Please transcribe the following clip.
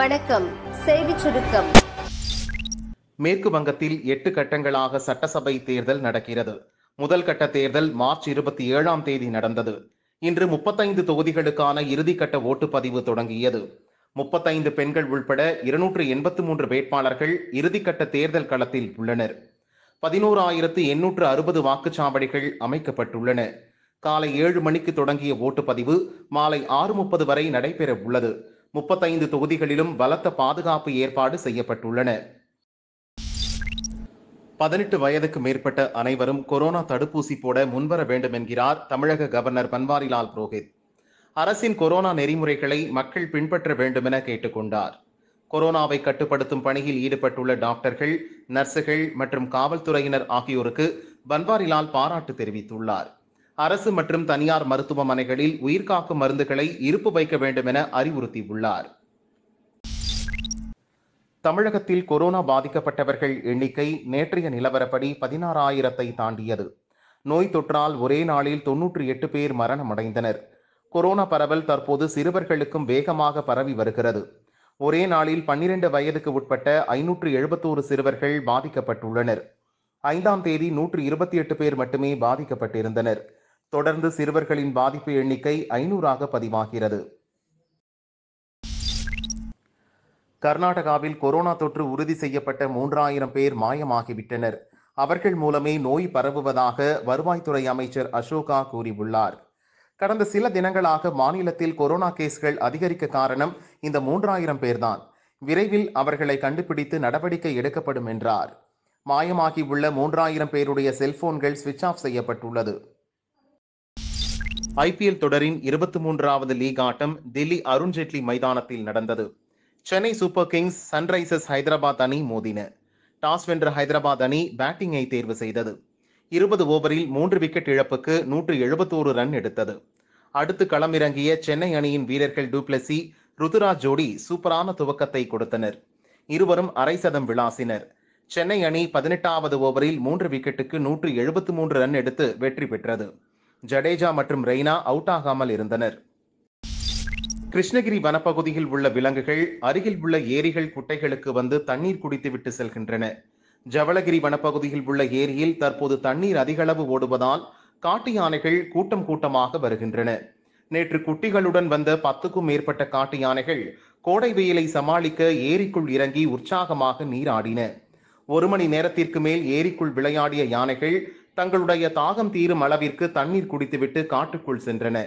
வணக்கம் செய்தி சுருக்கம் மேற்கு வங்கத்தில் எட்டு கட்டங்களாக சட்டசபை தேர்தல் நடக்கிறது முதல் கட்ட தேர்தல் மார்ச் இருபத்தி ஏழாம் தேதி நடந்தது இன்று முப்பத்தைந்து தொகுதிகளுக்கான இறுதிக்கட்ட ஓட்டுப்பதிவு தொடங்கியது முப்பத்தைந்து பெண்கள் உள்பட இருநூற்று எண்பத்து மூன்று வேட்பாளர்கள் இறுதிக்கட்ட தேர்தல் களத்தில் உள்ளனர் பதினோராயிரத்து எண்ணூற்று அறுபது வாக்குச்சாவடிகள் அமைக்கப்பட்டுள்ளன காலை ஏழு மணிக்கு தொடங்கிய ஓட்டுப்பதிவு மாலை ஆறு முப்பது வரை நடைபெற உள்ளது முப்பத்தைந்து தொகுதிகளிலும் பலத்த பாதுகாப்பு ஏற்பாடு செய்யப்பட்டுள்ளன பதினெட்டு வயதுக்கு மேற்பட்ட அனைவரும் கொரோனா தடுப்பூசி போட முன்வர வேண்டும் என்கிறார் தமிழக கவர்னர் பன்வாரிலால் புரோஹித் அரசின் கொரோனா நெறிமுறைகளை மக்கள் பின்பற்ற வேண்டும் என கேட்டுக்கொண்டார் கொரோனாவை கட்டுப்படுத்தும் பணியில் ஈடுபட்டுள்ள டாக்டர்கள் நர்சுகள் மற்றும் காவல்துறையினர் ஆகியோருக்கு பன்வாரிலால் பாராட்டு தெரிவித்துள்ளார் அரசு மற்றும் தனியார் மருத்துவமனைகளில் உயிர்காக்கும் மருந்துகளை இருப்பு வைக்க வேண்டும் என அறிவுறுத்தியுள்ளார் தமிழகத்தில் கொரோனா பாதிக்கப்பட்டவர்கள் எண்ணிக்கை நேற்றைய நிலவரப்படி பதினாறாயிரத்தை தாண்டியது நோய் தொற்றால் ஒரே நாளில் தொன்னூற்றி எட்டு பேர் மரணமடைந்தனர் கொரோனா பரவல் தற்போது சிறுவர்களுக்கும் வேகமாக பரவி வருகிறது ஒரே நாளில் பன்னிரண்டு வயதுக்கு உட்பட்ட ஐநூற்று எழுபத்தோரு சிறுவர்கள் பாதிக்கப்பட்டுள்ளனர் ஐந்தாம் தேதி நூற்று இருபத்தி எட்டு பேர் மட்டுமே பாதிக்கப்பட்டிருந்தனர் தொடர்ந்து சிறுவர்களின் பாதிப்பு எண்ணிக்கை ஐநூறாக பதிவாகிறது கர்நாடகாவில் கொரோனா தொற்று உறுதி செய்யப்பட்ட மூன்றாயிரம் பேர் மாயமாகிவிட்டனர் அவர்கள் மூலமே நோய் பரவுவதாக வருவாய்த்துறை அமைச்சர் அசோகா கூறியுள்ளார் கடந்த சில தினங்களாக மாநிலத்தில் கொரோனா கேஸ்கள் அதிகரிக்க காரணம் இந்த மூன்றாயிரம் பேர்தான் விரைவில் அவர்களை கண்டுபிடித்து நடவடிக்கை எடுக்கப்படும் என்றார் மாயமாகியுள்ள மூன்றாயிரம் பேருடைய செல்போன்கள் சுவிட்ச் ஆஃப் செய்யப்பட்டுள்ளது ஐபிஎல் தொடரின் இருபத்தி மூன்றாவது லீக் ஆட்டம் தில்லி அருண்ஜேட்லி மைதானத்தில் நடந்தது Chennai Super Kings Sunrisers Hyderabad அணி மோதின டாஸ் வென்ற ஹைதராபாத் அணி பேட்டிங்கை தேர்வு செய்தது இருபது ஓவரில் மூன்று விக்கெட் இழப்புக்கு நூற்று எழுபத்தோரு ரன் எடுத்தது அடுத்து களமிறங்கிய சென்னை அணியின் வீரர்கள் டூப்ளசி ருதுராஜ் ஜோடி சூப்பரான துவக்கத்தை கொடுத்தனர் இருவரும் அரை சதம் விளாசினர் சென்னை அணி பதினெட்டாவது ஓவரில் மூன்று விக்கெட்டுக்கு நூற்று எழுபத்து மூன்று ரன் எடுத்து வெற்றி பெற்றது ஜடேஜா மற்றும் ரெய்னா அவுட் ஆகாமல் இருந்தனர் கிருஷ்ணகிரி வனப்பகுதியில் உள்ள விலங்குகள் அருகில் உள்ள ஏரிகள் குட்டைகளுக்கு வந்து தண்ணீர் குடித்துவிட்டு செல்கின்றன ஜவளகிரி வனப்பகுதியில் உள்ள ஏரியில் தற்போது தண்ணீர் அதிகளவு ஓடுவதால் காட்டு யானைகள் கூட்டம் கூட்டமாக வருகின்றன நேற்று குட்டிகளுடன் வந்த பத்துக்கும் மேற்பட்ட காட்டு யானைகள் கோடை வெயிலை சமாளிக்க ஏரிக்குள் இறங்கி உற்சாகமாக நீராடின ஒரு மணி நேரத்திற்கு மேல் ஏரிக்குள் விளையாடிய யானைகள் தங்களுடைய தாகம் தீரும் அளவிற்கு தண்ணீர் குடித்துவிட்டு காட்டுக்குள் சென்றன